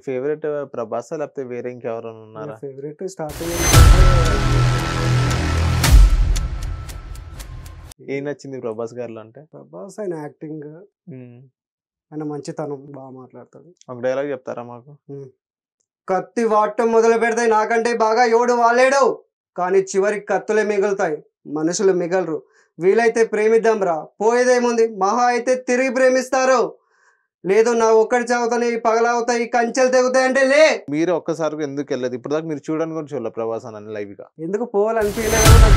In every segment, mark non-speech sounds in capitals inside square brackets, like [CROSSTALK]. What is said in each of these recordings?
నీ ఫేవరెట్ ప్రభాసా లేకపోతే వేరే ఇంకెవరైనా ఉన్నారా ఫేవరెట్ స్టార్ట్ ఏం నచ్చింది ప్రభాస్ గారిలో అంటే ప్రభాస్ ఆయన యాక్టింగ్ ఆయన మంచితనం బాగా మాట్లాడతాడు ఒక డైలాగ్ చెప్తారా మాకు కత్తి వాటం మొదలు పెడతాయి నాకంటే బాగా ఎవడు వాలేడు కానీ చివరికి కత్తులే మిగులుతాయి మనుషులు మిగలరు వీలైతే ప్రేమిద్దాం రా పోయేదేముంది మహా అయితే తిరిగి ప్రేమిస్తారు లేదు నా ఒక్కడి చావుతాయి పగలవుతాయి కంచెలు తెగుతాయి అంటే లే మీరు ఒక్కసారి ఎందుకు వెళ్ళదు ఇప్పుడు దాకా మీరు చూడడానికి కూడా ప్రవాసాన్ని లైవ్ గా ఎందుకు పోవాలనిపించలేదు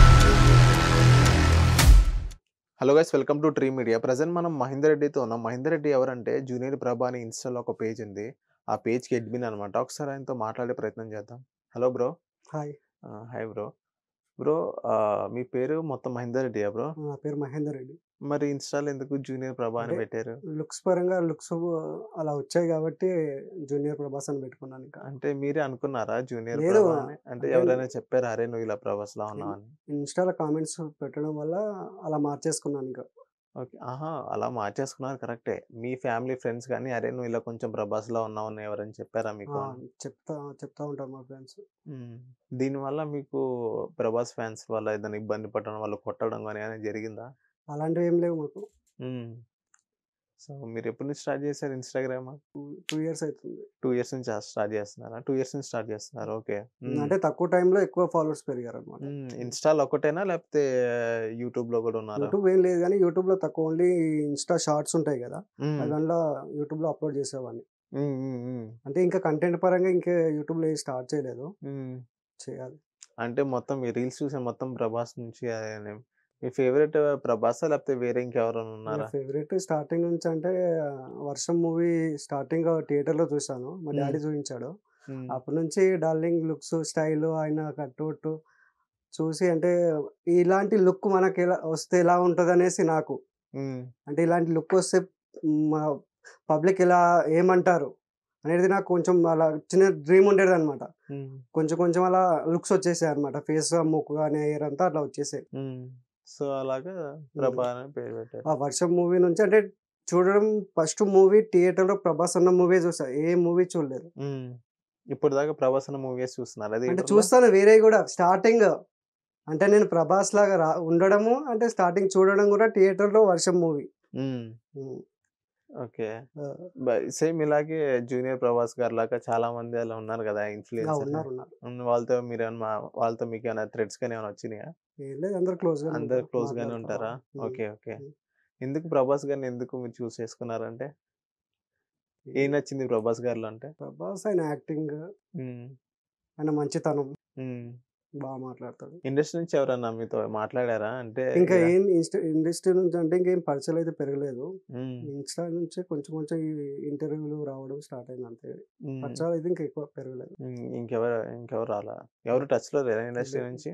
hello guys welcome to Tree Media present మనం మహేందర్ రెడ్డితో ఉన్నాం మహేందర్ రెడ్డి ఎవరంటే జూనియర్ ప్రభా అని ఇన్స్టాలో ఒక పేజ్ ఉంది ఆ పేజ్కి అడ్మిన్ అనమాట ఒకసారి ఆయనతో మాట్లాడే ప్రయత్నం చేద్దాం hello bro hi hi bro bro మీ పేరు మొత్తం మహేందర్ రెడ్డియా బ్రో నా పేరు మహేందర్ రెడ్డి మరి ఇన్స్టాల్ ఎందుకు జూనియర్ ప్రభా అని పెట్టారు లుక్స్ పరంగా లుక్స్ అలా వచ్చాయి కాబట్టి జూనియర్ ప్రభాస్ అని పెట్టుకున్నాను ఇంకా అంటే మీరే అనుకున్నారా జూనియర్ అంటే ఎవరైనా చెప్పారు అరే నువ్వు ఇలా ప్రభాస్ లా ఉన్నావు అని ఇన్స్టాల్ కామెంట్స్ పెట్టడం వల్ల అలా మార్చేసుకున్నాను ఇంకా ఓకే ఆహా అలా మార్చేసుకున్నారు కరెక్టే మీ ఫ్యామిలీ ఫ్రెండ్స్ కానీ అరే నువ్వు ఇలా కొంచెం ప్రభాస్ లా ఉన్నావు అని ఎవరైనా చెప్పారా మీకు చెప్తా చెప్తా ఉంటారు మా ఫ్రెండ్స్ దీనివల్ల మీకు ప్రభాస్ ఫ్యాన్స్ వల్ల ఏదైనా ఇబ్బంది పడడం వాళ్ళు కొట్టడం కానీ జరిగిందా అలాంటివి ఏం లేవు మాకు సో మీరు ఎప్పటి నుంచి స్టార్ట్ చేశారు ఇన్స్టాగ్రామ్ టూ ఇయర్స్ అవుతుంది టూ ఇయర్స్ నుంచి స్టార్ట్ చేస్తున్నారా టూ ఇయర్స్ నుంచి స్టార్ట్ చేస్తున్నారు ఓకే అంటే తక్కువ టైంలో ఎక్కువ ఫాలోవర్స్ పెరిగారు అనమాట ఇన్స్టాలో ఒకటేనా లేకపోతే యూట్యూబ్ లో కూడా ఉన్నారు యూట్యూబ్ ఏం లేదు కానీ యూట్యూబ్ లో తక్కువ ఓన్లీ ఇన్స్టా షార్ట్స్ ఉంటాయి కదా దానిలో యూట్యూబ్ లో అప్లోడ్ చేసేవాడిని అంటే ఇంకా కంటెంట్ పరంగా ఇంకా యూట్యూబ్ లో స్టార్ట్ చేయలేదు చేయాలి అంటే మొత్తం రీల్స్ చూసే మొత్తం ప్రభాస్ నుంచి మీ ఫేవరెట్ ప్రభాసా లేకపోతే వేరే ఇంకెవరైనా ఉన్నారా ఫేవరెట్ స్టార్టింగ్ నుంచి అంటే వర్షం మూవీ స్టార్టింగ్ థియేటర్ లో చూసాను మా డాడీ చూపించాడు అప్పటి నుంచి డార్లింగ్ లుక్స్ స్టైల్ ఆయన కట్అవుట్ చూసి అంటే ఇలాంటి లుక్ మనకి ఎలా వస్తే ఎలా ఉంటుంది అనేసి నాకు అంటే ఇలాంటి లుక్ వస్తే మా పబ్లిక్ ఇలా ఏమంటారు అనేది నాకు కొంచెం అలా చిన్న డ్రీమ్ ఉండేది అనమాట కొంచెం కొంచెం అలా లుక్స్ వచ్చేసాయి అనమాట ఫేస్ ముక్కు కానీ ఎయిర్ అంతా అట్లా వచ్చేసాయి సో అలాగా ప్రభా అని పేరు పెట్టారు ఆ వర్షం మూవీ నుంచి అంటే చూడడం ఫస్ట్ మూవీ థియేటర్ లో ప్రభాస్ అన్న మూవీ చూసా ఏ మూవీ చూడలేదు ఇప్పుడు దాకా ప్రభాస్ అన్న మూవీస్ చూస్తున్నారు అది అంటే చూస్తాను వేరే కూడా స్టార్టింగ్ అంటే నేను ప్రభాస్ లాగా రా ఉండడము అంటే స్టార్టింగ్ చూడడం కూడా థియేటర్ లో వర్షం మూవీ ఓకే సేమ్ ఇలాగే జూనియర్ ప్రభాస్ గారు లాగా చాలా మంది అలా ఉన్నారు కదా ఇన్ఫ్లుయెన్స్ వాళ్ళతో మీరు వాళ్ళతో మీకు ఏమైనా థ్రెడ్స్ కానీ ఏమైనా వచ్చినాయా లేదు అందరు క్లోజ్ అందరు క్లోజ్ గానే ఉంటారా ఓకే ఓకే ఎందుకు ప్రభాస్ గారిని ఎందుకు మీరు చూస్ చేసుకున్నారంటే ఏం నచ్చింది ప్రభాస్ గారిలో అంటే ప్రభాస్ ఆయన యాక్టింగ్ ఆయన మంచితనం బాగా మాట్లాడతాడు ఇండస్ట్రీ నుంచి ఎవరన్నా మీతో మాట్లాడారా అంటే ఇంకా ఏం ఇండస్ట్రీ నుంచి అంటే ఇంకేం పరిచయం అయితే పెరగలేదు ఇన్స్టా నుంచి కొంచెం కొంచెం ఇంటర్వ్యూలు రావడం స్టార్ట్ అయింది అంతే పరిచయాలు అయితే ఇంకా ఎక్కువ పెరగలేదు ఇంకెవరు ఇంకెవరు రాలా ఎవరు టచ్ లో లేదా ఇండస్ట్రీ నుంచి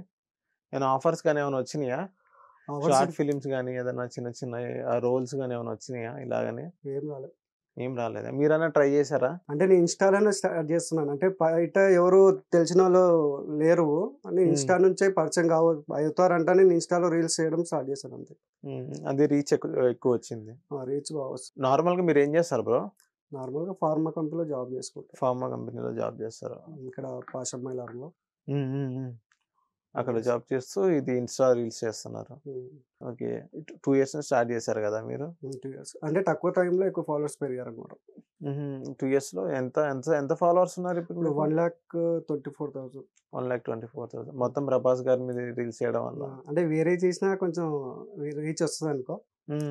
ఏమైనా ఆఫర్స్ కానీ ఏమైనా వచ్చినాయా షార్ట్ ఫిలిమ్స్ కానీ ఏదైనా చిన్న చిన్న రోల్స్ కానీ ఏమైనా వచ్చినాయా ఇలాగని ఏం రాలేదు ఏం రాలేదా మీరైనా ట్రై చేశారా అంటే నేను ఇన్స్టాలోనే స్టార్ట్ చేస్తున్నాను అంటే బయట ఎవరు తెలిసిన వాళ్ళు లేరు అని ఇన్స్టా నుంచే పరిచయం కావు అవుతారంటే నేను ఇన్స్టాలో రీల్స్ చేయడం స్టార్ట్ చేశాను అంతే అది రీచ్ ఎక్కువ వచ్చింది రీచ్ బాగా వస్తుంది నార్మల్గా మీరు ఏం చేస్తారు బ్రో నార్మల్గా ఫార్మా కంపెనీలో జాబ్ చేసుకుంటారు ఫార్మా కంపెనీలో జాబ్ చేస్తారు ఇక్కడ పాషమ్మైలారంలో అక్కడ జాబ్ చేస్తూ ఇది ఇన్స్టా రీల్స్ చేస్తున్నారు hmm. Okay two years start చేశారు కదా మీరు టూ hmm, ఇయర్స్ అంటే తక్కువ టైంలో ఎక్కువ ఫాలోవర్స్ పెరిగారు అనమాట టూ ఇయర్స్ లో ఎంత ఎంత ఎంత ఫాలోవర్స్ ఉన్నారు ఇప్పుడు one lakh twenty four thousand one lakh twenty four thousand మొత్తం ప్రభాస్ గారి మీద రీల్స్ చేయడం వల్ల అంటే వేరే చేసినా కొంచెం రీచ్ వస్తుంది అనుకో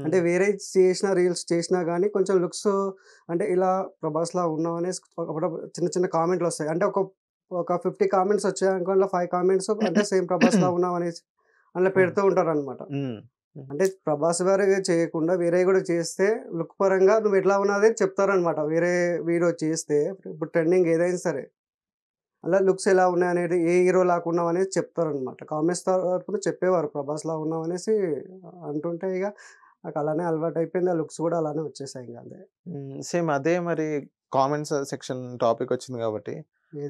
అంటే వేరే చేసిన రీల్స్ చేసినా కానీ కొంచెం లుక్స్ అంటే ఇలా ప్రభాస్ లా ఉన్నాం అనేసి చిన్న చిన్న కామెంట్లు వస్తాయి అంటే ఒక ఒక ఫిఫ్టీ కామెంట్స్ వచ్చాయి అనుకో అందులో ఫైవ్ కామెంట్స్ [COUGHS] అంటే సేమ్ ప్రభాస్ లా ఉన్నాం అనేసి అందులో పెడుతూ ఉంటారు అనమాట అంటే ప్రభాస్ గారు చేయకుండా వేరే కూడా చేస్తే లుక్ పరంగా నువ్వు ఎట్లా ఉన్నది చెప్తారనమాట వేరే వీడియో చేస్తే ఇప్పుడు ట్రెండింగ్ ఏదైనా సరే అలా లుక్స్ ఎలా ఉన్నాయి అనేది ఏ హీరో లాకున్నాం అనేది చెప్తారనమాట కామెంట్స్ తరఫున చెప్పేవారు ప్రభాస్ లా ఉన్నాం అనేసి అంటుంటే ఇక నాకు అలానే అలవాటు అయిపోయింది ఆ లుక్స్ కూడా అలానే వచ్చేసాయి ఇంకా అంతే సేమ్ అదే మరి కామెంట్స్ సెక్షన్ టాపిక్ వచ్చింది కాబట్టి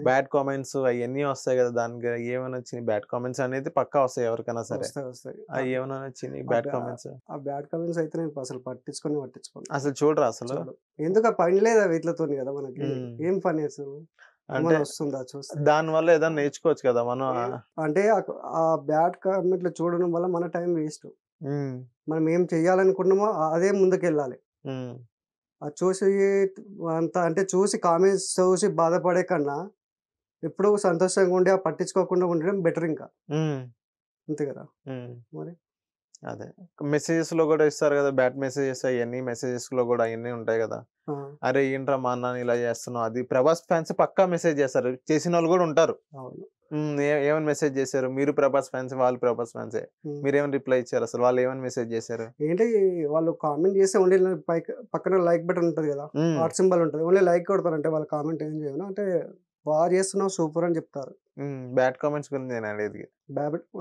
బ్యాడ్ కామెంట్స్ అవన్నీ వస్తాయి కదా దానికి ఏమైనా వచ్చినాయి బ్యాడ్ కామెంట్స్ అనేది పక్కా వస్తాయి ఎవరికైనా సరే వస్తాయి ఏమైనా వచ్చినాయి బ్యాడ్ కామెంట్స్ ఆ బ్యాడ్ కామెంట్స్ అయితే నేను అసలు పట్టించుకొని పట్టించుకోండి అసలు చూడరా అసలు ఎందుకు పని లేదు వీటితో కదా మనకి ఏం పని అసలు అంటే వస్తుందా చూస్తే దాని వల్ల ఏదైనా నేర్చుకోవచ్చు కదా మనం అంటే ఆ బ్యాడ్ కామెంట్లు చూడడం వల్ల మన టైం వేస్ట్ మనం ఏం చెయ్యాలనుకుంటున్నామో అదే ముందుకెళ్ళాలి చూసి అంత అంటే చూసి కామెంట్స్ చూసి బాధపడే కన్నా ఎప్పుడు సంతోషంగా ఉండి ఆ పట్టించుకోకుండా ఉండడం బెటర్ ఇంకా అంతే కదా మరి అదే మెసేజెస్ లో కూడా ఇస్తారు కదా బ్యాడ్ మెసేజెస్ అవన్నీ మెసేజెస్ లో కూడా అవన్నీ ఉంటాయి కదా అరే ఏంట్రా మా అన్న ఇలా చేస్తున్నావు అది ప్రభాస్ ఫ్యాన్స్ పక్కా మెసేజ్ చేస్తారు చేసిన వాళ్ళు కూడా ఉంటారు ఏమైనా మెసేజ్ చేశారు మీరు ప్రభాస్ ఫ్యాన్స్ వాళ్ళు ప్రభాస్ ఫ్యాన్స్ మీరు ఏమైనా రిప్లై ఇచ్చారు అసలు వాళ్ళు ఏమైనా మెసేజ్ చేశారు ఏంటి వాళ్ళు కామెంట్ చేస్తే ఓన్లీ పక్కన లైక్ బటన్ ఉంటుంది కదా హార్ట్ సింబల్ ఉంటుంది ఓన్లీ లైక్ కొడతారంటే వాళ్ళు కామెంట్ ఏం చేయను అంటే బాగా చేస్తున్నావు సూపర్ అని చెప్తారు బ్యాడ్ కామెంట్స్ గురించి అనేది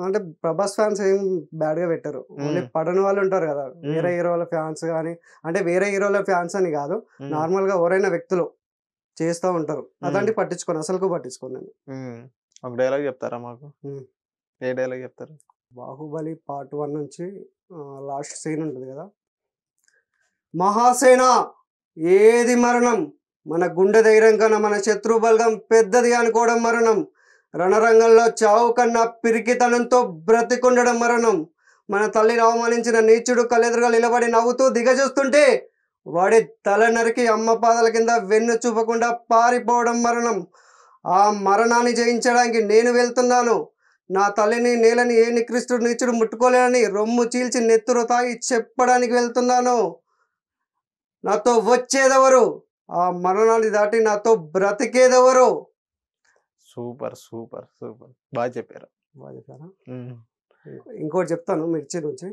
అంటే ప్రభాస్ ఫ్యాన్స్ ఏం బ్యాడ్ గా పెట్టారు ఓన్లీ పడని వాళ్ళు ఉంటారు కదా వేరే హీరోల ఫ్యాన్స్ కానీ అంటే వేరే హీరోల ఫ్యాన్స్ అని కాదు నార్మల్ గా ఎవరైనా వ్యక్తులు చేస్తూ ఉంటారు అదంటే పట్టించుకోను అసలు పట్టించుకోను నేను ఒక డైలాగ్ చెప్తారా మాకు ఏ డైలాగ్ చెప్తారు బాహుబలి పార్ట్ వన్ నుంచి లాస్ట్ సీన్ ఉంటుంది కదా మహాసేన ఏది మరణం మన గుండె ధైర్యం కన్నా మన శత్రు బలగం పెద్దది అనుకోవడం మరణం రణరంగంలో చావు కన్నా పిరికితనంతో బ్రతికుండడం మరణం మన తల్లిని అవమానించిన నీచుడు కలెదురుగా నిలబడి నవ్వుతూ దిగజూస్తుంటే వాడి తల నరికి అమ్మ పాదల కింద వెన్ను చూపకుండా పారిపోవడం మరణం ఆ మరణాన్ని జయించడానికి నేను వెళ్తున్నాను నా తల్లిని నేలని ఏ నిక్రిస్తుడు నీచుడు ముట్టుకోలేనని రొమ్ము చీల్చి నెత్తురు తాగి చెప్పడానికి వెళ్తున్నాను నాతో వచ్చేదెవరు ఆ మరణాన్ని దాటి నాతో బ్రతికేదెవరు సూపర్ సూపర్ సూపర్ బాగా చెప్పారు బాగా చెప్పారా ఇంకోటి చెప్తాను మిర్చి నుంచి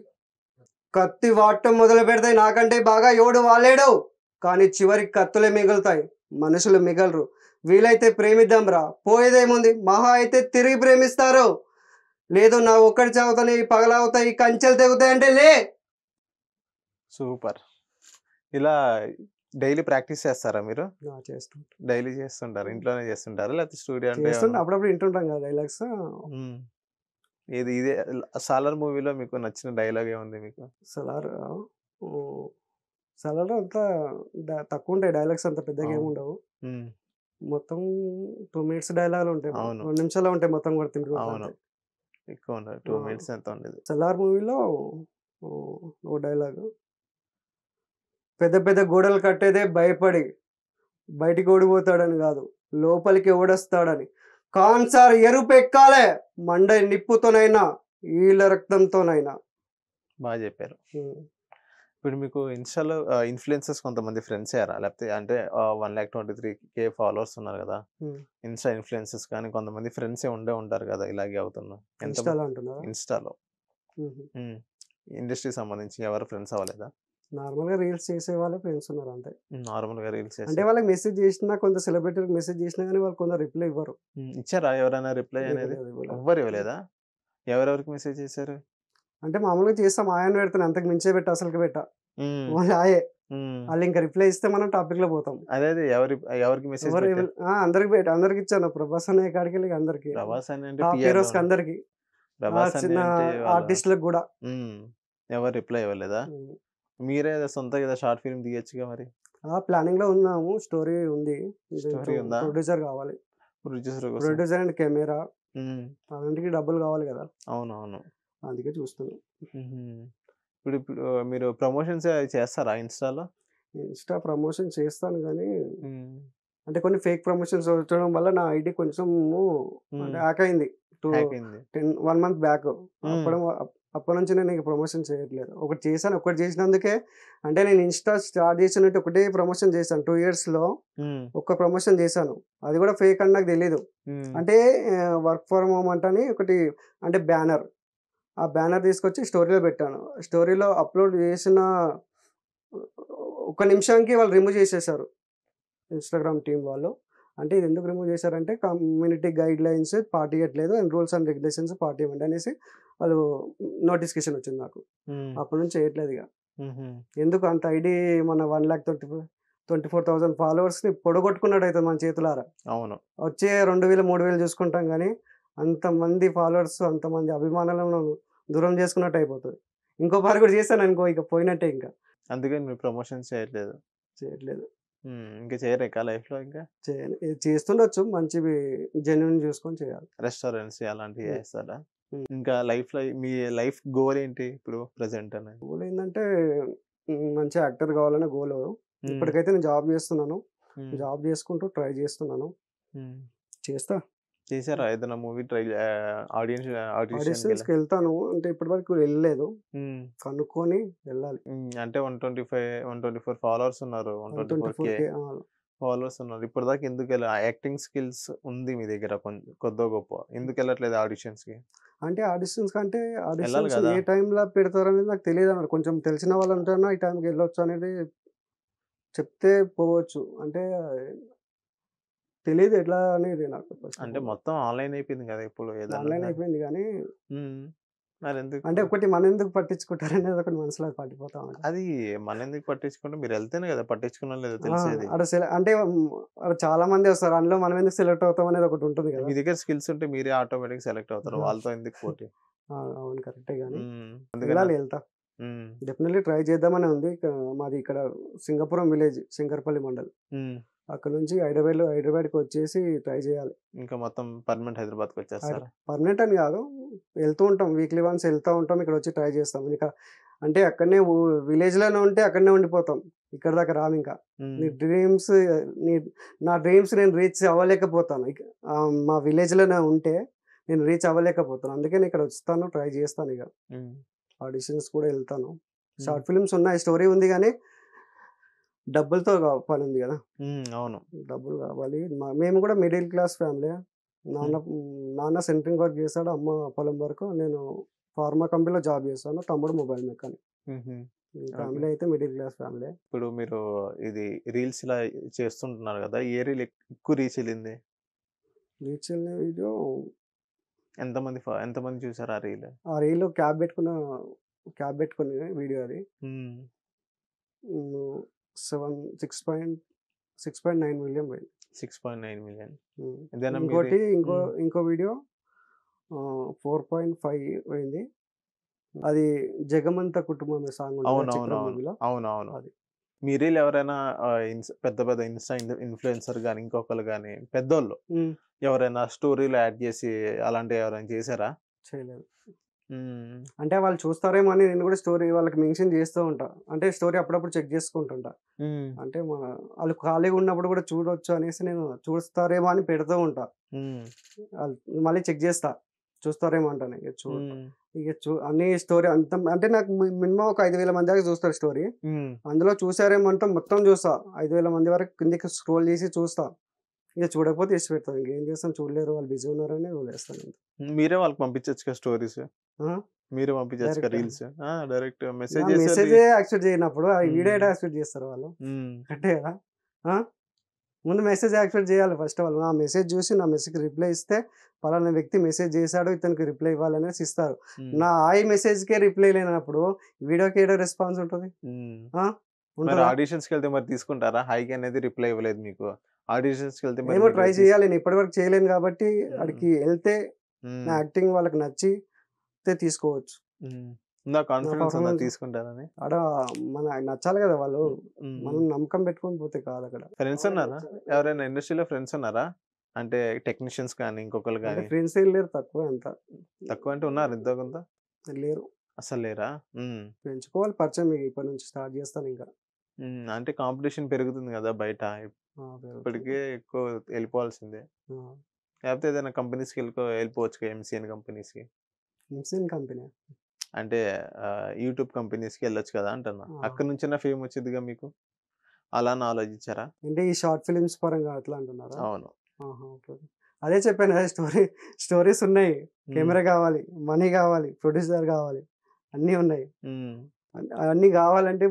కత్తి వాటం మొదలు పెడతాయి నాకంటే బాగా ఎవడు వాలేడు కానీ చివరికి కత్తులే మిగులుతాయి మనుషులు మిగలరు వీలైతే ప్రేమిద్దాం రా పోయేదేముంది మహా అయితే తిరిగి ప్రేమిస్తారు లేదు నా ఒక్కడి చదువుతాయి పగలవుతాయి కంచెలు తెగుతాయి అంటే లే సూపర్ ఇలా డైలీ ప్రాక్టీస్ చేస్తారా మీరు డైలీ చేస్తుంటారు ఇంట్లోనే చేస్తుంటారు లేకపోతే స్టూడియో అంటే అప్పుడప్పుడు వింటుంటాం కదా డైలాగ్స్ ఇది ఇదే సాలార్ మూవీలో మీకు నచ్చిన డైలాగ్ ఏముంది మీకు సలార్ సలార్ అంతా తక్కువ ఉంటాయి డైలాగ్స్ అంత పెద్దగా ఏముండవు మొత్తం టూ మినిట్స్ డైలాగులు ఉంటాయి రెండు నిమిషాలు ఉంటాయి మొత్తం కూడా తింటు అవును ఎక్కువ ఉండదు టూ మినిట్స్ ఎంత ఉండేది చల్లార్ మూవీలో ఓ, ఓ డైలాగ్ పెద్ద పెద్ద గోడలు కట్టేదే భయపడి బయటికి ఓడిపోతాడని కాదు లోపలికి ఓడేస్తాడని కాన్సార్ ఎరుపు ఎక్కాలే మండ నిప్పుతోనైనా ఈల రక్తంతోనైనా బాగా చెప్పారు ఇప్పుడు మీకు ఇన్స్టాలో ఇన్ఫ్లుయెన్సర్స్ కొంతమంది ఫ్రెండ్స్ అయ్యారా లేకపోతే అంటే one lakh twenty three K followers ఉన్నారు కదా ఇన్స్టా ఇన్ఫ్లుయెన్సర్స్ కానీ కొంతమంది ఫ్రెండ్స్ ఉండే ఉంటారు కదా ఇలాగే అవుతున్నా ఇన్స్టాలో ఇన్స్టాలో ఇండస్ట్రీ సంబంధించి ఎవరు ఫ్రెండ్స్ అవ్వలేదా నార్మల్ గా రీల్స్ చేసే వాళ్ళే ఫ్రెండ్స్ ఉన్నారు అంతే నార్మల్ గా రీల్స్ అంటే వాళ్ళకి మెసేజ్ చేసినా కొంత సెలబ్రిటీ మెసేజ్ చేసినా కానీ వాళ్ళు కొంత రిప్లై ఇవ్వరు ఇచ్చారా ఎవరైనా రిప్లై అనేది ఎవ్వరు ఇవ్వలేదా ఎవరెవరికి మెసేజ్ చేశారు అంటే మామూలుగా చేస్తాం ఆయన పెడతాను అంతకు మించే పెట్ట అసలుకి పెట్ట ఆయే వాళ్ళు ఇంకా రిప్లై ఇస్తే మనం టాపిక్ లో పోతాం అదే ఎవరి ఎవరికి మెసేజ్ అందరికి పెట్ట అందరికి ఇచ్చాను ప్రభాస్ అనే కాడికి వెళ్ళి అందరికి ప్రభాస్ హీరోస్ కి అందరికి చిన్న ఆర్టిస్టులకు కూడా ఎవరు రిప్లై ఇవ్వలేదా మీరే సొంతంగా షార్ట్ ఫిల్మ్ తీయచ్చు మరి ప్లానింగ్ లో ఉన్నాము స్టోరీ ఉంది ప్రొడ్యూసర్ కావాలి ప్రొడ్యూసర్ ప్రొడ్యూసర్ అండ్ కెమెరా అలాంటికి డబ్బులు కావాలి కదా అవునవును అందుకే చూస్తున్నాం ఇప్పుడు ఇప్పుడు మీరు ప్రమోషన్స్ చేస్తారా ఇన్స్టాలో ఇన్స్టా ప్రమోషన్ చేస్తాను కానీ అంటే కొన్ని ఫేక్ ప్రమోషన్స్ వచ్చడం వల్ల నా ఐడి కొంచెం హ్యాక్ అయింది two ten one month back అప్పుడు అప్పటి నుంచి నేను ప్రమోషన్ చేయట్లేదు ఒకటి చేశాను ఒకటి చేసినందుకే అంటే నేను ఇన్స్టా స్టార్ట్ చేసినట్టు ఒకటే ప్రమోషన్ చేశాను టూ ఇయర్స్ లో ఒక ప్రమోషన్ చేశాను అది కూడా ఫేక్ అని నాకు తెలియదు అంటే వర్క్ ఫ్రమ్ హోమ్ అంటే ఒకటి అంటే బ్యానర్ ఆ బ్యానర్ తీసుకొచ్చి స్టోరీలో పెట్టాను స్టోరీలో అప్లోడ్ చేసిన ఒక నిమిషానికి వాళ్ళు రిమూవ్ చేసేసారు ఇన్స్టాగ్రామ్ టీం వాళ్ళు అంటే ఇది ఎందుకు రిమూవ్ చేశారంటే కమ్యూనిటీ గైడ్ లైన్స్ పాటించట్లేదు అండ్ రూల్స్ అండ్ రెగ్యులేషన్స్ ఇవ్వండి అనేసి వాళ్ళు నోటిఫికేషన్ వచ్చింది నాకు అప్పటి నుంచి చేయట్లేదు ఇక ఎందుకు అంత ఐడి మన one lakh twenty twenty four thousand ఫాలోవర్స్ని పొడగొట్టుకున్నట్టు అవుతుంది మన చేతులారా అవును వచ్చే రెండు వేలు మూడు వేలు చూసుకుంటాం కానీ అంతమంది ఫాలోవర్స్ అంతమంది అభిమానులను దూరం చేసుకున్నట్టు అయిపోతుంది ఇంకో పారి కూడా చేశాను అనుకో ఇక పోయినట్టే ఇంకా అందుకని మీరు ప్రమోషన్ చేయట్లేదు చేయట్లేదు ఇంకా చేయరు ఇంకా లైఫ్లో ఇంకా చేస్తుండొచ్చు మంచివి జెన్యున్ చూసుకొని చేయాలి రెస్టారెంట్స్ అలాంటివి చేస్తారా ఇంకా లైఫ్లో మీ లైఫ్ గోల్ ఏంటి ఇప్పుడు ప్రజెంట్ అనేది గోల్ ఏంటంటే మంచి యాక్టర్ కావాలనే గోల్ ఇప్పటికైతే నేను జాబ్ చేస్తున్నాను జాబ్ చేసుకుంటూ ట్రై చేస్తున్నాను చేస్తా చేశారా ఏదైనా మూవీ ట్రై ఆడియన్స్ కి వెళ్తాను అంటే ఇప్పటి వరకు వెళ్ళలేదు కనుక్కొని వెళ్ళాలి అంటే one twenty five one twenty four followers ఉన్నారు వన్ ట్వంటీ ఫోర్ ఫాలోవర్స్ ఉన్నారు ఇప్పటిదాకా ఎందుకు వెళ్ళా యాక్టింగ్ స్కిల్స్ ఉంది మీ దగ్గర కొంచెం కొద్దో గొప్ప ఎందుకు వెళ్ళట్లేదు కి అంటే ఆడిషన్స్ అంటే ఆడిషన్స్ ఏ టైంలో పెడతారు అనేది నాకు తెలియదు అన్నారు కొంచెం తెలిసిన వాళ్ళు ఉంటారన్నా ఈ టైంకి వెళ్ళొచ్చు అనేది చెప్తే పోవచ్చు అంటే తెలియదు ఎట్లా అనేది నాకు అంటే మొత్తం ఆన్లైన్ అయిపోయింది కదా ఇప్పుడు ఆన్లైన్ అయిపోయింది కానీ మరి ఎందుకు అంటే ఒకటి మన ఎందుకు పట్టించుకుంటారు అనేది ఒకటి మనసులో పట్టిపోతాం అది మన ఎందుకు పట్టించుకుంటే మీరు వెళ్తేనే కదా పట్టించుకున్నా లేదా తెలిసేది అక్కడ అంటే చాలా మంది వస్తారు అందులో మనం ఎందుకు సెలెక్ట్ అవుతాం అనేది ఒకటి ఉంటుంది కదా మీ దగ్గర స్కిల్స్ ఉంటే మీరే ఆటోమేటిక్ సెలెక్ట్ అవుతారు వాళ్ళతో ఎందుకు పోటీ అవును కరెక్టే కానీ అందుకని వెళ్తా డెఫినెట్లీ ట్రై చేద్దామని ఉంది మాది ఇక్కడ సింగపురం విలేజ్ శంకర్పల్లి మండల్ అక్కడ నుంచి హైదరాబాద్ లో హైదరాబాద్ కి వచ్చేసి ట్రై చేయాలి ఇంకా మొత్తం పర్మనెంట్ హైదరాబాద్ కి వచ్చేస్తారు పర్మనెంట్ అని కాదు వెళ్తూ ఉంటాం వీక్లీ వన్స్ వెళ్తూ ఉంటాం ఇక్కడ వచ్చి ట్రై చేస్తాం ఇంకా అంటే అక్కడనే విలేజ్ లోనే ఉంటే అక్కడనే ఉండిపోతాం ఇక్కడ దాకా రాదు ఇంకా నీ డ్రీమ్స్ నీ నా డ్రీమ్స్ నేను రీచ్ అవ్వలేకపోతాను మా విలేజ్ లోనే ఉంటే నేను రీచ్ అవ్వలేకపోతాను అందుకే నేను ఇక్కడ వస్తాను ట్రై చేస్తాను ఇక ఆడిషన్స్ కూడా వెళ్తాను షార్ట్ ఫిల్మ్స్ ఉన్నాయి స్టోరీ ఉంది కానీ డబ్బులతో పని ఉంది కదా అవును డబ్బులు కావాలి మేము కూడా మిడిల్ క్లాస్ ఫ్యామిలీ నాన్న నాన్న సెంట్రింగ్ వర్క్ చేశాడు అమ్మ పొలం వరకు నేను ఫార్మా కంపెనీలో జాబ్ చేశాను తమ్ముడు మొబైల్ మెకానిక్ ఫ్యామిలీ అయితే మిడిల్ క్లాస్ ఫ్యామిలీ ఇప్పుడు మీరు ఇది రీల్స్ ఇలా చేస్తుంటున్నారు కదా ఏ రీల్ ఎక్కువ రీచ్ వెళ్ళింది రీచ్ వెళ్ళిన వీడియో ఎంతమంది ఎంతమంది చూసారు ఆ రీల్ ఆ రీల్ క్యాబ్ పెట్టుకున్న క్యాబ్ పెట్టుకునే వీడియో అది seven six point six point nine million పోయింది సిక్స్ పాయింట్ నైన్ మిలియన్ ఇంకోటి ఇంకో ఇంకో వీడియో ఫోర్ పాయింట్ ఫైవ్ పోయింది అది జగమంత కుటుంబం సాంగ్ అవునవును అది మీ రీల్ ఎవరైనా పెద్ద పెద్ద ఇన్స్టా ఇన్ఫ్లుయెన్సర్ కానీ ఇంకొకరు కానీ పెద్దోళ్ళు ఎవరైనా స్టోరీలు యాడ్ చేసి అలాంటివి ఎవరైనా చేశారా చేయలేదు అంటే వాళ్ళు చూస్తారేమో అని నేను కూడా స్టోరీ వాళ్ళకి మెన్షన్ చేస్తూ ఉంటా. అంటే స్టోరీ అప్పుడప్పుడు చెక్ చేసుకుంటుంటా. అంటే మన వాళ్ళు ఖాళీగా ఉన్నప్పుడు కూడా చూడొచ్చు అనేసి నేను చూస్తారేమో అని పెడుతూ ఉంటా. వాళ్ళు మళ్ళీ చెక్ చేస్తా చూస్తారేమో అంటాను ఇక చూ ఇక ఇగ చూ అన్ని స్టోరీ అంత అంటే నాకు మినిమం ఒక ఒక వేల మంది దాకా చూస్తారు స్టోరీ. అందులో చూసారేమో అంటే మొత్తం చూస్తా. వేల మంది వరకు కిందకి స్క్రోల్ చేసి చూస్తా. ఇగ చూడకపోతే ఇష్టపెడతాను ఇంకేం చేస్తాం చూడలేరు వాళ్ళు బిజీ ఉన్నారని వదిలేస్తాను. మీరే వాళ్ళకి పంపించచ్చు స్టోరీస్ మీరు పంపించేస్తారు reels direct message message accept చేయనప్పుడు వీడియో యాక్సెప్ట్ చేస్తారు వాళ్ళు అంటే కదా ముందు మెసేజ్ యాక్సెప్ట్ చేయాలి ఫస్ట్ ఆఫ్ ఆల్ నా మెసేజ్ చూసి నా మెసేజ్ రిప్లై ఇస్తే పలానా వ్యక్తి మెసేజ్ చేశాడు ఇతనికి రిప్లై ఇవ్వాలనేసి ఇస్తారు నా ఐ మెసేజ్కే రిప్లై లేనప్పుడు వీడియోకి ఏడో రెస్పాన్స్ ఉంటుంది ఆడిషన్స్కి వెళ్తే మరి తీసుకుంటారా హైకి అనేది రిప్లై ఇవ్వలేదు మీకు ఆడిషన్స్కి వెళ్తే ఏమో ట్రై చేయాలి నేను ఇప్పటివరకు చేయలేను కాబట్టి అడికి వెళ్తే నా యాక్టింగ్ వాళ్ళకి నచ్చి అయితే తీసుకోవచ్చు నా కాన్ఫిడెన్స్ తీసుకుంటారని అక్కడ మన నచ్చాలి కదా వాళ్ళు మనం నమ్మకం పెట్టుకొని పోతే కాదు అక్కడ ఫ్రెండ్స్ ఉన్నారా ఎవరైనా ఇండస్ట్రీలో ఫ్రెండ్స్ ఉన్నారా అంటే టెక్నీషియన్స్ కానీ ఇంకొకరు కానీ ఫ్రెండ్స్ ఏం లేరు తక్కువ ఎంత తక్కువ అంటే ఉన్నారు ఎంతో కొంత లేరు అసలు లేరా పెంచుకోవాలి పరిచయం ఇప్పటి నుంచి స్టార్ట్ చేస్తాను ఇంకా అంటే కాంపిటీషన్ పెరుగుతుంది కదా బయట ఇప్పటికే ఎక్కువ వెళ్ళిపోవాల్సిందే లేకపోతే ఏదైనా కంపెనీస్కి వెళ్ళిపో వెళ్ళిపోవచ్చు ఎంసీఎన్ కంపెనీస్కి ముస్లిం కంపెనీ అంటే యూట్యూబ్ కంపెనీస్కి వెళ్ళొచ్చు కదా అంటున్నా అక్కడ నుంచి ఫేమ్ వచ్చిందిగా మీకు అలా ఆలోచించారా అంటే ఈ షార్ట్ ఫిలిమ్స్ పరంగా అట్లా అంటున్నారా అవును అదే చెప్పాను అదే స్టోరీ స్టోరీస్ ఉన్నాయి కెమెరా కావాలి మనీ కావాలి ప్రొడ్యూసర్ కావాలి అన్నీ ఉన్నాయి అన్నీ కావాలంటే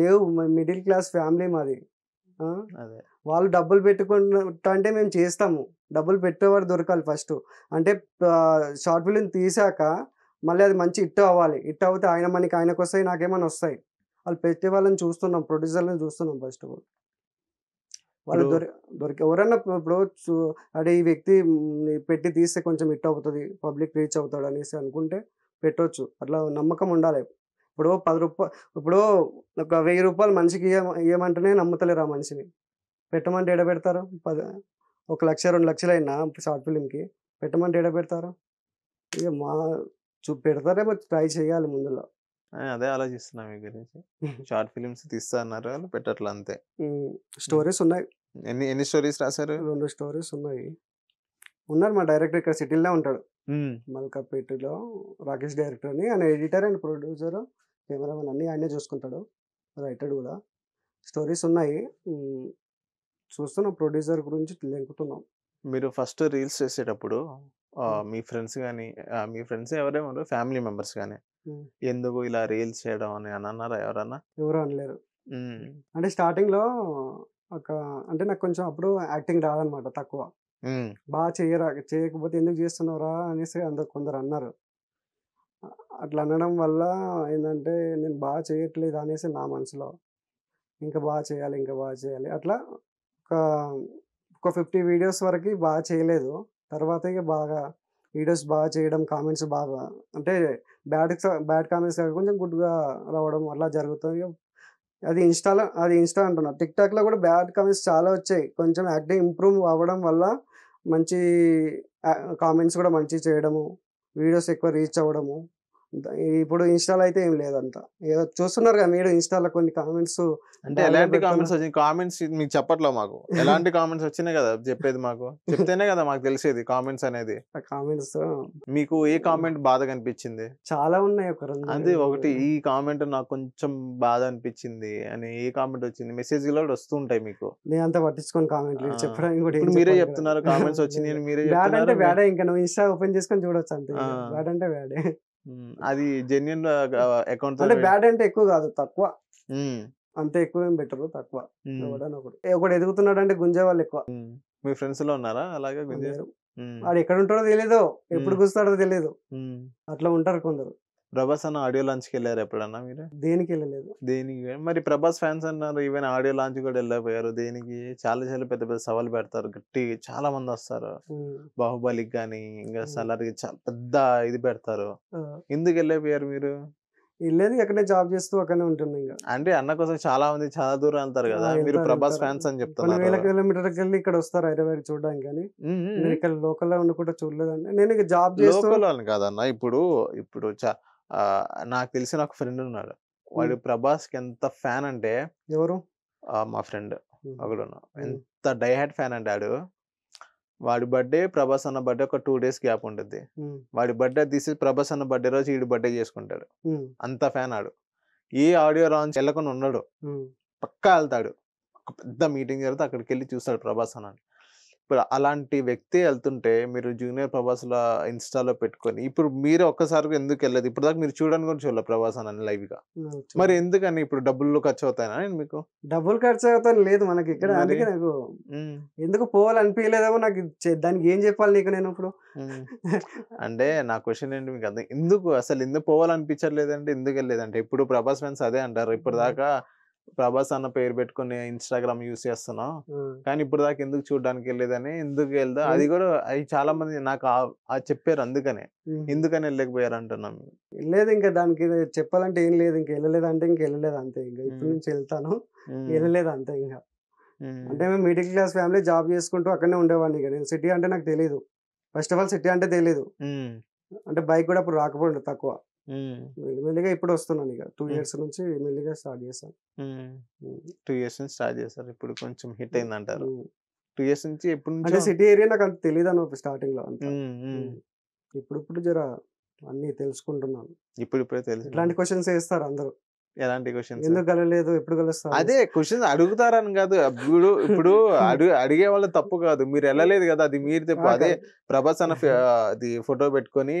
లేవు మిడిల్ క్లాస్ ఫ్యామిలీ మాది వాళ్ళు డబ్బులు పెట్టుకుంటా అంటే మేము చేస్తాము డబ్బులు పెట్టేవాడు దొరకాలి ఫస్ట్ అంటే షార్ట్ ఫిలిం తీసాక మళ్ళీ అది మంచి ఇట్ట అవ్వాలి ఇట్ట అవుతే ఆయన మనకి ఆయనకు వస్తాయి నాకేమైనా వస్తాయి వాళ్ళు పెట్టే వాళ్ళని చూస్తున్నాం ప్రొడ్యూసర్లను చూస్తున్నాం ఫస్ట్ ఆఫ్ ఆల్ వాళ్ళు దొరి దొరికి ఎవరన్నా ఇప్పుడు అదే ఈ వ్యక్తి పెట్టి తీస్తే కొంచెం ఇట్ అవుతుంది పబ్లిక్ రీచ్ అవుతాడు అనేసి అనుకుంటే పెట్టవచ్చు అట్లా నమ్మకం ఉండాలి ఇప్పుడు పది రూపాయలు ఇప్పుడు ఒక వెయ్యి రూపాయలు మనిషికి ఇయ్యమంటేనే నమ్ముతలేరు ఆ మనిషిని పెట్టమంటే ఎడ పెడతారు పది ఒక లక్ష రెండు లక్షలు అయినా షార్ట్ ఫిలింకి పెట్టమంటే డేటా పెడతారు ఇక మా చూ పెడతారే మరి ట్రై చేయాలి ముందులో అదే ఆలోచిస్తున్నా మీ గురించి [LAUGHS] షార్ట్ ఫిలిమ్స్ తీస్తా అన్నారు వాళ్ళు అంతే స్టోరీస్ ఉన్నాయి ఎన్ని ఎన్ని స్టోరీస్ రాశారు రెండు స్టోరీస్ ఉన్నాయి ఉన్నారు మా డైరెక్టర్ ఇక్కడ సిటీలో ఉంటాడు మల్కాపేటలో రాకేష్ డైరెక్టర్ అని ఆయన ఎడిటర్ అండ్ ప్రొడ్యూసర్ కెమెరామెన్ అన్ని ఆయనే చూసుకుంటాడు రైటర్ కూడా స్టోరీస్ ఉన్నాయి చూస్తున్నాం ప్రొడ్యూసర్ గురించి లెంకుతున్నాం మీరు ఫస్ట్ రీల్స్ చేసేటప్పుడు మీ ఫ్రెండ్స్ కానీ మీ ఫ్రెండ్స్ ఎవరేమో ఫ్యామిలీ మెంబర్స్ కానీ ఎందుకు ఇలా రీల్స్ చేయడం అని అని అన్నారా ఎవరన్నా ఎవరు అనలేరు అంటే స్టార్టింగ్ లో ఒక అంటే నాకు కొంచెం అప్పుడు యాక్టింగ్ రాదనమాట తక్కువ బాగా చేయరా చేయకపోతే ఎందుకు చేస్తున్నారా అనేసి అందరు కొందరు అన్నారు అట్లా అనడం వల్ల ఏంటంటే నేను బాగా చేయట్లేదు అనేసి నా మనసులో ఇంకా బాగా చేయాలి ఇంకా బాగా చేయాలి అట్లా ఒక ఒక ఫిఫ్టీ వీడియోస్ వరకు బాగా చేయలేదు తర్వాత ఇక బాగా వీడియోస్ బాగా చేయడం కామెంట్స్ బాగా అంటే బ్యాడ్ బ్యాడ్ కామెంట్స్ కాక కొంచెం గుడ్గా రావడం అలా జరుగుతుంది అది ఇన్స్టాలో అది ఇన్స్టా అంటున్నా టిక్టాక్లో కూడా బ్యాడ్ కామెంట్స్ చాలా వచ్చాయి కొంచెం యాక్టింగ్ ఇంప్రూవ్ అవ్వడం వల్ల మంచి కామెంట్స్ కూడా మంచి చేయడము వీడియోస్ ఎక్కువ రీచ్ అవ్వడము ఇప్పుడు ఇన్స్టాల్ అయితే ఏం లేదంట ఏదో చూస్తున్నారు కదా మీరు ఇన్స్టాలో కొన్ని కామెంట్స్ అంటే ఎలాంటి కామెంట్స్ వచ్చింది కామెంట్స్ మీకు చెప్పట్లో మాకు ఎలాంటి కామెంట్స్ వచ్చినాయి కదా చెప్పేది మాకు చెప్తేనే కదా మాకు తెలిసేది కామెంట్స్ అనేది కామెంట్స్ మీకు ఏ కామెంట్ బాధ కనిపించింది చాలా ఉన్నాయి ఒక అది ఒకటి ఈ కామెంట్ నాకు కొంచెం బాధ అనిపించింది అని ఏ కామెంట్ వచ్చింది మెసేజ్ కూడా వస్తుంటాయి మీకు నేను అంత పట్టించుకొని కామెంట్ చెప్పడానికి కూడా మీరే చెప్తున్నారు కామెంట్స్ వచ్చింది మీరే అంటే బ్యాడే ఇంకా నువ్వు ఇన్స్టా ఓపెన్ చేసుకొని చూడొచ్చు అంతే వేడంటే వేడే అది జెన్యున్ అకౌంట్ అంటే బ్యాడ్ అంటే ఎక్కువ కాదు తక్కువ అంతే ఎక్కువ ఏం బెటర్ తక్కువ ఒకటి ఎదుగుతున్నాడు అంటే గుంజే వాళ్ళు ఎక్కువ మీ ఫ్రెండ్స్ లో ఉన్నారా అలాగే గుంజారు వాడు ఎక్కడ ఉంటాడో తెలియదు ఎప్పుడు గుస్తాడో తెలియదు అట్లా ఉంటారు కొందరు ప్రభాస్ అన్న ఆడియో లాంచ్కి వెళ్ళారు ఎప్పుడన్నా మీరు దేనికి వెళ్ళలేదు దేనికి మరి ప్రభాస్ ఫ్యాన్స్ అన్నారు ఈవెన్ ఆడియో లాంచ్ కూడా వెళ్ళకపోయారు దేనికి చాలా చాలా పెద్ద పెద్ద సవాల్ పెడతారు గట్టి చాలా మంది వస్తారు బాహుబలికి కానీ ఇంకా సలార్కి చాలా పెద్ద ఇది పెడతారు ఎందుకు వెళ్ళిపోయారు మీరు వెళ్ళేది ఎక్కడే జాబ్ చేస్తూ అక్కడనే ఉంటుంది ఇంకా అంటే అన్న కోసం చాలా మంది చాలా దూరం వెళ్తారు కదా మీరు ప్రభాస్ ఫ్యాన్స్ అని చెప్తారు వేల కిలోమీటర్ వెళ్ళి ఇక్కడ వస్తారు హైదరాబాద్ చూడడానికి కానీ ఇక్కడ లోకల్ లో ఉండకుండా చూడలేదు అంటే నేను జాబ్ చేస్తూ కాదన్న ఇప్పుడు ఇప్పుడు నాకు తెలిసిన ఒక ఫ్రెండ్ ఉన్నాడు వాడు ప్రభాస్ కి ఎంత ఫ్యాన్ అంటే ఎవరు మా ఫ్రెండ్ ఒకడు ఎంత డైహాట్ ఫ్యాన్ అంటే ఆడు వాడి బర్త్డే ప్రభాస్ అన్న బర్త్డే ఒక టూ డేస్ గ్యాప్ ఉంటుంది వాడి బర్త్డే తీసి ప్రభాస్ అన్న బర్త్డే రోజు వీడి బర్త్డే చేసుకుంటాడు అంత ఫ్యాన్ ఆడు ఏ ఆడియో రాంచ్ వెళ్ళకుండా ఉన్నాడు పక్కా వెళ్తాడు ఒక పెద్ద మీటింగ్ జరిగితే అక్కడికి వెళ్ళి చూస్తాడు ప్రభాస్ అన్నాడు ఇప్పుడు అలాంటి వ్యక్తి వెళ్తుంటే మీరు జూనియర్ ప్రభాస్ల ఇన్స్టాలో పెట్టుకొని ఇప్పుడు మీరు ఒక్కసారి ఎందుకు వెళ్ళదు ఇప్పుడు దాకా మీరు చూడడానికి కూడా చూడాలి ప్రభాస్ అని లైవ్ గా మరి ఎందుకని ఇప్పుడు డబ్బులు ఖర్చు అవుతాయనా మీకు డబ్బులు ఖర్చు అవుతాను లేదు మనకి ఇక్కడ అందుకే నాకు ఎందుకు పోవాలనిపించలేదేమో నాకు దానికి ఏం చెప్పాలి నీకు నేను ఇప్పుడు [LAUGHS] అంటే నా క్వశ్చన్ ఏంటి మీకు అర్థం ఎందుకు అసలు ఎందుకు పోవాలనిపించట్లేదంటే ఎందుకు వెళ్ళలేదంటే ఇప్పుడు ప్రభాస్ ఫ్యాన్స్ అదే అంటారు ఇప్పుడు దాకా ప్రభాస్ అన్న పేరు పెట్టుకుని ఇన్స్టాగ్రామ్ యూస్ చేస్తున్నాం కానీ ఇప్పుడు దాకా ఎందుకు చూడడానికి వెళ్ళేదని ఎందుకు వెళ్దా అది కూడా అది చాలా మంది నాకు చెప్పారు అందుకనే ఎందుకని వెళ్ళకపోయారు అంటున్నాం లేదు ఇంకా దానికి చెప్పాలంటే ఏం లేదు ఇంకా వెళ్ళలేదు అంటే ఇంకా వెళ్ళలేదు అంతే ఇంకా ఇప్పుడు నుంచి వెళ్తాను వెళ్ళలేదు అంతే ఇంకా అంటే మేము మిడిల్ క్లాస్ ఫ్యామిలీ జాబ్ చేసుకుంటూ అక్కడనే ఉండేవాడిని ఇక నేను సిటీ అంటే నాకు తెలియదు ఫస్ట్ ఆఫ్ ఆల్ సిటీ అంటే తెలియదు అంటే బైక్ కూడా అప్పుడు రాకపోండు తక్కువ మెల్లిగా ఇప్పుడు వస్తున్నాను ఇక టూ ఇయర్స్ నుంచి మెల్లిగా స్టార్ట్ చేశాను టూ ఇయర్స్ నుంచి స్టార్ట్ చేశారు ఇప్పుడు కొంచెం హిట్ అయింది అంటారు టూ ఇయర్స్ నుంచి ఎప్పుడు అంటే సిటీ ఏరియా నాకు అంత తెలియదు అని స్టార్టింగ్ లో అంత ఇప్పుడు ఇప్పుడు జర అన్ని తెలుసుకుంటున్నాను ఇప్పుడు ఇప్పుడే తెలుసు ఇట్లాంటి క్వశ్చన్స్ వేస్తారు అందరూ ఎలాంటి క్వశ్చన్ ఎందుకు కలలేదు ఎప్పుడు కలుస్తారు అదే క్వశ్చన్స్ అడుగుతారని కాదు ఇప్పుడు ఇప్పుడు అడుగు అడిగే వాళ్ళు తప్పు కాదు మీరు వెళ్ళలేదు కదా అది మీరు తప్పు అదే ప్రభాస్ అన్న అది ఫోటో పెట్టుకొని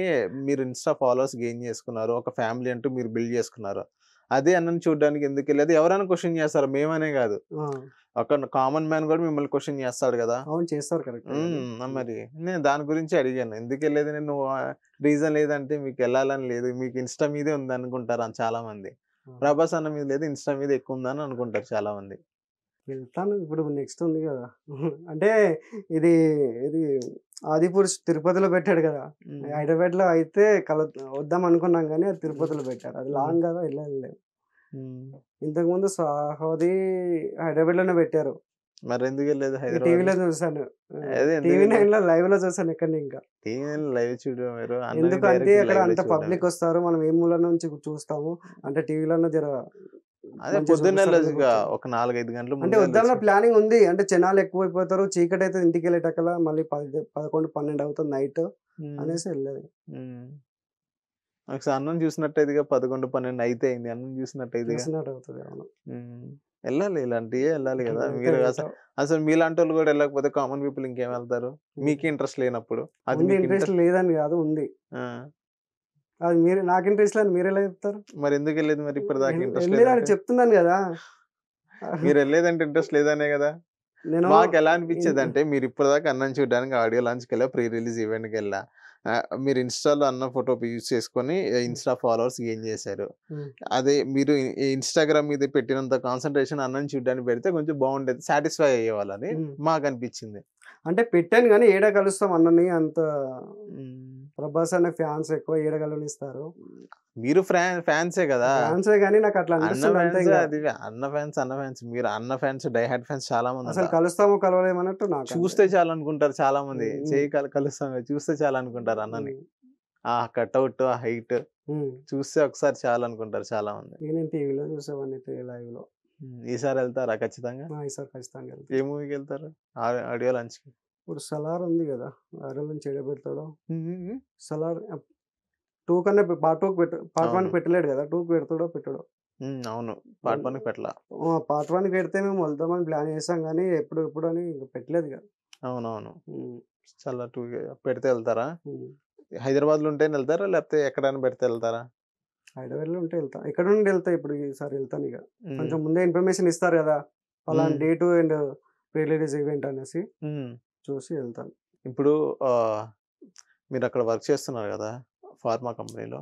మీరు ఇన్స్టా ఫాలోవర్స్ గెయిన్ చేసుకున్నారు ఒక ఫ్యామిలీ అంటూ మీరు బిల్డ్ చేసుకున్నారు అదే అన్నను చూడడానికి ఎందుకు వెళ్ళదు ఎవరైనా క్వశ్చన్ చేస్తారు మేమనే కాదు ఒక కామన్ మ్యాన్ కూడా మిమ్మల్ని క్వశ్చన్ చేస్తాడు కదా అవును చేస్తారు కరెక్ట్ మరి నేను దాని గురించి అడిగాను ఎందుకు వెళ్ళేది నేను రీజన్ లేదంటే మీకు వెళ్ళాలని లేదు మీకు ఇన్స్టా మీదే ఉంది అనుకుంటారు చాలా మంది ప్రభాస్ అన్న మీద లేదు ఇన్స్టా మీద ఎక్కువ ఉందని అనుకుంటారు చాలా మంది వెళ్తాను ఇప్పుడు నెక్స్ట్ ఉంది కదా [LAUGHS] అంటే ఇది ఇది ఆదిపురుష్ తిరుపతిలో పెట్టాడు కదా హైదరాబాద్ లో అయితే కల వద్దాం అనుకున్నాం కానీ అది తిరుపతిలో పెట్టాడు అది లాంగ్ కదా వెళ్ళలేదు ఇంతకుముందు సాహోది హైదరాబాద్ లోనే పెట్టారు మరి ఎందుకు వెళ్ళలేదు హైదరాబాద్ టీవీలో చూసాను టీవీ నైన్ లో లైవ్ లో చూసాను ఇక్కడ ఇంకా టీవీ నైన్ లైవ్ చూడడం ఎందుకంటే అక్కడ అంత పబ్లిక్ వస్తారు మనం ఏ మూల నుంచి చూస్తాము అంటే టీవీలో జర అదే పొద్దున్నే ఒక నాలుగైదు గంటలు అంటే వద్దాల ప్లానింగ్ ఉంది అంటే జనాలు ఎక్కువైపోతారు చీకటి అయితే ఇంటికి వెళ్ళేటక్కల మళ్ళీ పది పదకొండు పన్నెండు అవుతుంది నైట్ అనేసి వెళ్ళేది ఒకసారి అన్నం చూసినట్టయితే పదకొండు పన్నెండు అయితే అయింది అన్నం చూసినట్టయితే అవుతుంది వెళ్ళాలి ఇలాంటివి వెళ్ళాలి కదా మీరు అసలు అసలు మీలాంటి వాళ్ళు కూడా వెళ్ళకపోతే కామన్ పీపుల్ ఇంకేం వెళ్తారు మీకు ఇంట్రెస్ట్ లేనప్పుడు అది ఇంట్రెస్ట్ లేదని కాదు ఉంది అది మీరు నాకు ఇంట్రెస్ట్ లేదు మీరు ఎలా చెప్తారు మరి ఎందుకు వెళ్ళేది మరి దాకా ఇంట్రెస్ట్ లేదని చెప్తున్నాను కదా మీరు వెళ్ళేదంటే ఇంట్రెస్ట్ లేదనే కదా నేను మాకు ఎలా అనిపించేది అంటే మీరు దాకా అన్నం చూడడానికి ఆడియో లాంచ్కి వెళ్ళా ప్రీ రిలీజ్ ఈవెంట్కి వెళ్ళా మీరు ఇన్స్టాలో అన్న ఫోటో యూజ్ చేసుకొని ఇన్స్టా ఫాలోవర్స్ గెయిన్ చేశారు అదే మీరు ఇన్స్టాగ్రామ్ మీద పెట్టినంత కాన్సన్ట్రేషన్ అన్నని చూడడానికి పెడితే కొంచెం బాగుండేది సాటిస్ఫై అయ్యేవాళ్ళని మాకు అనిపించింది అంటే పెట్టాను కానీ ఏడా కలుస్తాం అన్నని అంత ప్రభాస్ అనే ఫ్యాన్స్ ఎక్కువ ఈడగలనిస్తారు మీరు ఫ్యాన్సే కదా ఫ్యాన్సే కానీ నాకు అట్లా అన్న ఫ్యాన్స్ అన్న ఫ్యాన్స్ మీరు అన్న ఫ్యాన్స్ డై హార్ట్ ఫ్యాన్స్ చాలా మంది అసలు కలుస్తాము కలవలేమన్నట్టు నాకు చూస్తే చాలా అనుకుంటారు చాలా మంది చేయి కలుస్తాము చూస్తే చాలా అనుకుంటారు అన్నని ఆ కట్అవుట్ ఆ హైట్ చూస్తే ఒకసారి చాలా అనుకుంటారు చాలా మంది నేను టీవీలో చూసేవాడిని లైవ్ లో ఈసారి వెళ్తారా ఖచ్చితంగా ఈసారి ఖచ్చితంగా ఏ మూవీకి వెళ్తారు ఆడియో లంచ్కి ఇప్పుడు సలార్ ఉంది కదా అరవింద్ చెడ పెడతాడు సలార్ టూ కన్నా పార్ట్ టూ పార్ట్ వన్ పెట్టలేడు కదా టూ పెడతాడో పెట్టాడు అవును పార్ట్ వన్ పెట్టలా పార్ట్ వన్ పెడితే మేము వెళ్దామని ప్లాన్ చేసాం కానీ ఎప్పుడు ఎప్పుడు అని పెట్టలేదు కదా అవునవును చాలా టూ పెడితే వెళ్తారా హైదరాబాద్ లో ఉంటే వెళ్తారా లేకపోతే ఎక్కడైనా పెడితే వెళ్తారా హైదరాబాద్ లో ఉంటే వెళ్తా ఇక్కడ నుండి వెళ్తా ఇప్పుడు ఈసారి వెళ్తాను ఇక కొంచెం ముందే ఇన్ఫర్మేషన్ ఇస్తారు కదా అలా day two and pre event అనేసి చూసి వెళ్తాను ఇప్పుడు మీరు అక్కడ వర్క్ చేస్తున్నారు కదా ఫార్మా కంపెనీలో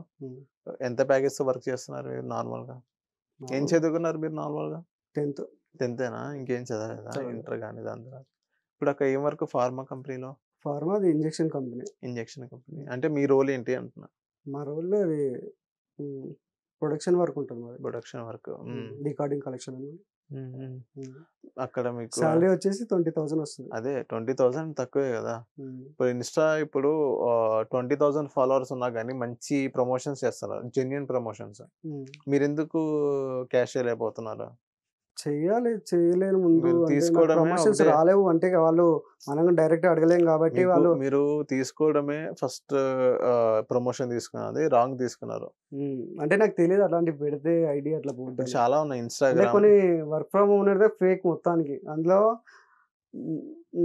ఎంత ప్యాకేజ్ తో వర్క్ చేస్తున్నారు మీరు నార్మల్గా ఏం చదువుకున్నారు మీరు నార్మల్గా టెన్త్ టెన్తేనా ఇంకేం చదవలేదా ఇంటర్ కానీ దాని తర్వాత ఇప్పుడు అక్కడ ఏం వర్క్ ఫార్మా కంపెనీలో ఫార్మా అది ఇంజెక్షన్ కంపెనీ ఇంజక్షన్ కంపెనీ అంటే మీ రోల్ ఏంటి అంటున్నా మా రోల్ అది ప్రొడక్షన్ వర్క్ ఉంటుంది ప్రొడక్షన్ వర్క్ రికార్డింగ్ కలెక్షన్ అక్కడ మీకు సాలరీ వచ్చేసి ట్వంటీ థౌసండ్ వస్తుంది అదే ట్వంటీ థౌసండ్ తక్కువే కదా ఇప్పుడు ఇన్స్టా ఇప్పుడు ట్వంటీ థౌసండ్ ఫాలోవర్స్ ఉన్నా కానీ మంచి ప్రమోషన్స్ చేస్తారు జెన్యున్ ప్రమోషన్స్ మీరు ఎందుకు క్యాష్ లేకపోతున్నారు చేయాలి చేయలేని ముందు ప్రమోషన్స్ రాలేవు అంటే వాళ్ళు మనం డైరెక్ట్ అడగలేము కాబట్టి వాళ్ళు మీరు తీసుకోవడమే ఫస్ట్ ప్రమోషన్ తీసుకున్నది రాంగ్ తీసుకున్నారు అంటే నాకు తెలియదు అలాంటి పెడితే ఐడియా అట్లా పోతుంది చాలా ఉన్నాయి ఇన్స్టాగ్రామ్ కొన్ని వర్క్ ఫ్రమ్ హోమ్ అనేది ఫేక్ మొత్తానికి అందులో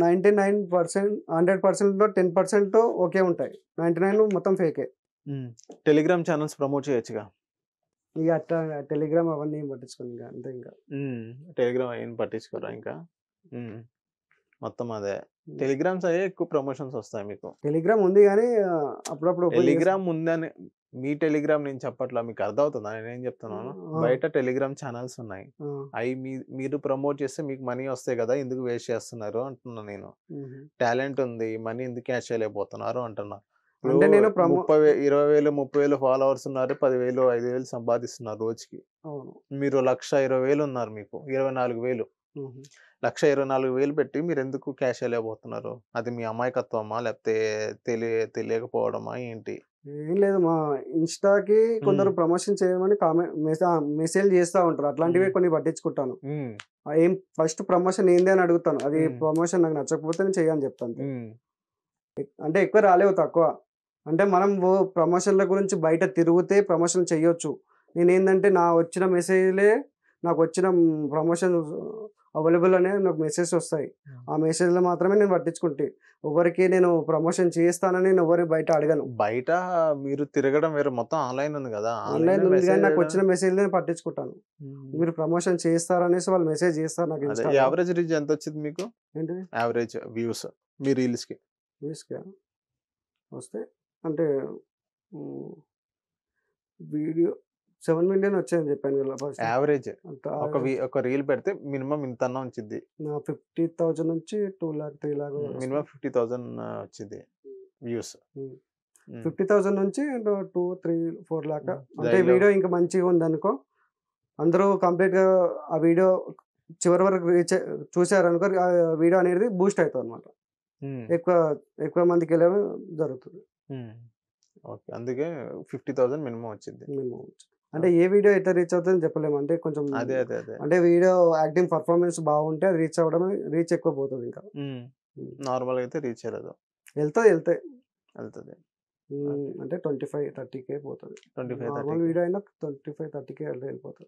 ninety nine percent hundred percent ten percent okay ఉంటాయి నైంటీ నైన్ మొత్తం ఫేకే టెలిగ్రామ్ ఛానల్స్ ప్రమోట్ చేయొచ్చుగా ఇక అట్లా టెలిగ్రామ్ అవన్నీ ఏం పట్టించుకోరు ఇంకా అంతే ఇంకా టెలిగ్రామ్ ఏం పట్టించుకోరా ఇంకా మొత్తం అదే టెలిగ్రామ్స్ అయ్యే ఎక్కువ ప్రమోషన్స్ వస్తాయి మీకు టెలిగ్రామ్ ఉంది కానీ అప్పుడప్పుడు టెలిగ్రామ్ ఉందని మీ టెలిగ్రామ్ నేను చెప్పట్లా మీకు అర్థమవుతుందా ఏం చెప్తున్నాను బయట టెలిగ్రామ్ ఛానల్స్ ఉన్నాయి అవి మీ మీరు ప్రమోట్ చేస్తే మీకు మనీ వస్తాయి కదా ఎందుకు వేస్ట్ చేస్తున్నారు అంటున్నా నేను టాలెంట్ ఉంది మనీ ఎందుకు క్యాష్ చేయలేకపోతున్నారు అంటున్నా ఇప్పుడు నేను ముప్పై ఇరవై వేలు ముప్పై వేలు ఫాలోవర్స్ ఉన్నారు పది వేలు ఐదు వేలు సంపాదిస్తున్నారు రోజుకి మీరు లక్ష ఇరవై వేలు ఉన్నారు మీకు ఇరవై నాలుగు వేలు లక్ష ఇరవై నాలుగు వేలు పెట్టి మీరు ఎందుకు క్యాష్ వెళ్ళబోతున్నారు అది మీ అమాయకత్వమా లేకపోతే తెలియ తెలియకపోవడమా ఏంటి ఏం లేదు మా ఇన్స్టాకి కొందరు ప్రమోషన్ చేయమని కామెంట్ మెసేజ్ చేస్తూ ఉంటారు అట్లాంటివి కొన్ని పట్టించుకుంటాను ఏం ఫస్ట్ ప్రమోషన్ ఏంది అని అడుగుతాను అది ప్రమోషన్ నాకు నచ్చకపోతే నేను చేయని చెప్తాను అంటే ఎక్కువ రాలేవు తక్కువ అంటే మనం ప్రమోషన్ల గురించి బయట తిరిగితే ప్రమోషన్ చేయొచ్చు నేనేంటంటే నా వచ్చిన మెసేజ్లే నాకు వచ్చిన ప్రమోషన్ అవైలబుల్ అనే నాకు మెసేజ్ వస్తాయి ఆ మెసేజ్లో మాత్రమే నేను పట్టించుకుంటే ఎవరికి నేను ప్రమోషన్ చేస్తానని నేను ఎవరిని బయట అడగను బయట మీరు తిరగడం వేరు మొత్తం ఆన్లైన్ ఉంది కదా ఆన్లైన్ ఉంది కానీ నాకు వచ్చిన మెసేజ్ నేను పట్టించుకుంటాను మీరు ప్రమోషన్ చేస్తారనేసి వాళ్ళు మెసేజ్ చేస్తారు నాకు యావరేజ్ రీచ్ ఎంత వచ్చింది మీకు ఏంటి యావరేజ్ వ్యూస్ మీ రీల్స్కి వ్యూస్కి వస్తే అంటే వీడియో సెవెన్ మిలియన్ వచ్చాయని చెప్పాను ఫస్ట్. యావరేజ్ ఒక ఒక రీల్ పెడితే మినిమం ఇంత అన్న ఉంచిద్ది నా 50,000 నుంచి lakh three lakh minimum fifty thousand వచ్చింది వ్యూస్ ఫిఫ్టీ థౌజండ్ నుంచి టూ త్రీ ఫోర్ లాక్ అంటే వీడియో ఇంకా మంచిగా ఉందనుకో అందరూ గా ఆ వీడియో చివరి వరకు రీచ్ చూసారు ఆ వీడియో అనేది బూస్ట్ అవుతుంది అనమాట ఎక్కువ ఎక్కువ మందికి వెళ్ళడం జరుగుతుంది. ఓకే. అందుకే ఫిఫ్టీ థౌసండ్ మినిమం వచ్చింది అంటే ఏ వీడియో అయితే రీచ్ అవుతుందని చెప్పలేము. అంటే కొంచెం అదే. అదే. అదే. అంటే వీడియో యాక్టింగ్ పర్ఫార్మెన్స్ బాగుంటే రీచ్ అవ్వడమే రీచ్ ఎక్కువ పోతుంది ఇంకా. నార్మల్‌గా అయితే రీచ్ ఎళ్ళదు. వెళ్తాయి వెళ్తాయి. వెళ్తుంది అంటే ట్వంటీ ఫైవ్ థర్టీకే పోతుంది ట్వంటీ ఫైవ్ వీడియో అయినా ఫైవ్ థర్టీకే అట్లా వెళ్ళిపోతుంది